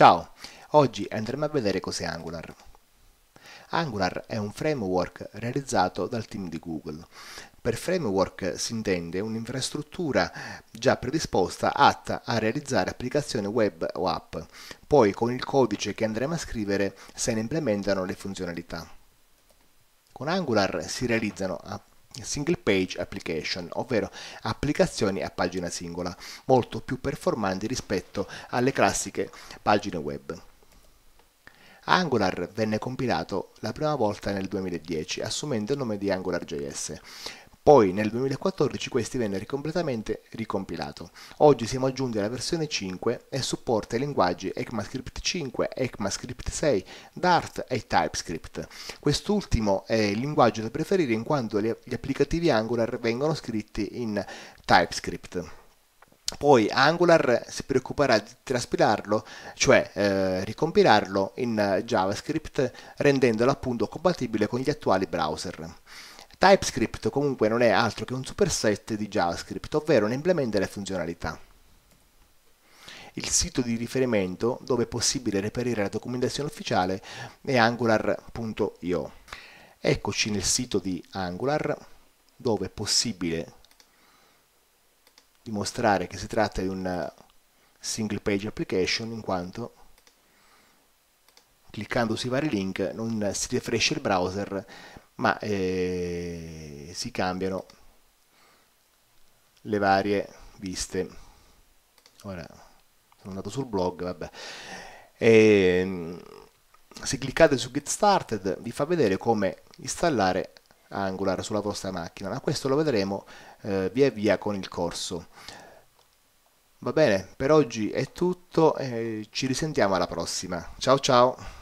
Ciao, oggi andremo a vedere cos'è Angular. Angular è un framework realizzato dal team di Google. Per framework si intende un'infrastruttura già predisposta atta a realizzare applicazioni web o app. Poi con il codice che andremo a scrivere se ne implementano le funzionalità. Con Angular si realizzano applicazioni single page application, ovvero applicazioni a pagina singola, molto più performanti rispetto alle classiche pagine web. Angular venne compilato la prima volta nel 2010 assumendo il nome di AngularJS. Poi nel 2014 questi vennero completamente ricompilato. Oggi siamo giunti alla versione 5 e supporta i linguaggi ECMAScript 5, ECMAScript 6, Dart e TypeScript. Quest'ultimo è il linguaggio da preferire in quanto gli applicativi Angular vengono scritti in TypeScript. Poi Angular si preoccuperà di traspilarlo, cioè eh, ricompilarlo in eh, JavaScript rendendolo appunto compatibile con gli attuali browser. TypeScript comunque non è altro che un superset di JavaScript, ovvero un implemento delle funzionalità. Il sito di riferimento dove è possibile reperire la documentazione ufficiale è angular.io. Eccoci nel sito di Angular dove è possibile dimostrare che si tratta di una single page application in quanto cliccando sui vari link non si refresh il browser ma eh, si cambiano le varie viste. Ora sono andato sul blog, vabbè. E, ehm, se cliccate su Get Started vi fa vedere come installare Angular sulla vostra macchina, ma questo lo vedremo eh, via via con il corso. Va bene, per oggi è tutto, eh, ci risentiamo alla prossima. Ciao ciao!